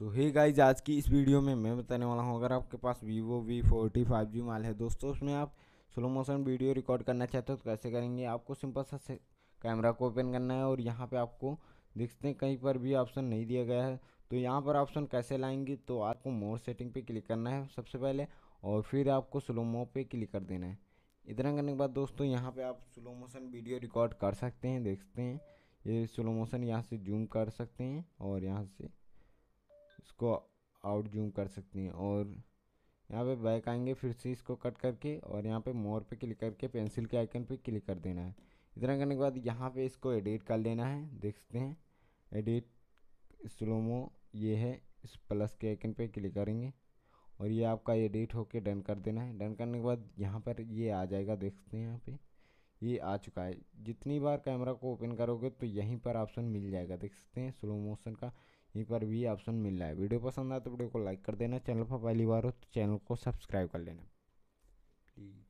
सो hey guys आज की इस वीडियो में मैं बताने वाला हूँ अगर आपके पास Vivo V forty five G माल है दोस्तों उसमें आप स्लो मोशन वीडियो रिकॉर्ड करना चाहते हो तो कैसे करेंगे आपको सिंपल सा से कैमरा को ओपन करना है और यहाँ पे आपको देखते हैं कहीं पर भी ऑप्शन नहीं दिया गया है तो यहाँ पर ऑप्शन कैसे लाएंगे तो आपको मोर सेटिंग पे क्लिक करना है सबसे पहले और फिर आपको स्लो मो पे क्लिक कर देना है इतना करने के बाद दोस्तों यहाँ पे आप स्लो मोशन वीडियो रिकॉर्ड कर सकते हैं देखते हैं ये स्लो मोशन यहाँ से जूम कर सकते हैं और यहाँ से इसको आउट जूम कर सकते हैं और यहाँ पे बैक आएंगे फिर से इसको कट करके और यहाँ पे मोर पे क्लिक करके पेंसिल के आइकन पे क्लिक कर देना है इतना करने के बाद यहाँ पे इसको एडिट कर लेना है देख सकते हैं एडिट स्लोमो ये है इस प्लस के आइकन पे क्लिक करेंगे और ये आपका एडिट होके डन कर देना है डन करने के बाद यहाँ पर ये आ जाएगा देख सकते हैं यहाँ पर ये आ चुका है जितनी बार कैमरा को ओपन करोगे तो यहीं पर ऑप्शन मिल जाएगा देख सकते हैं स्लो मोशन का यहीं पर भी ऑप्शन मिल रहा है वीडियो पसंद आए तो वीडियो को लाइक कर देना चैनल पर पहली बार हो तो चैनल को सब्सक्राइब कर लेना प्लीज़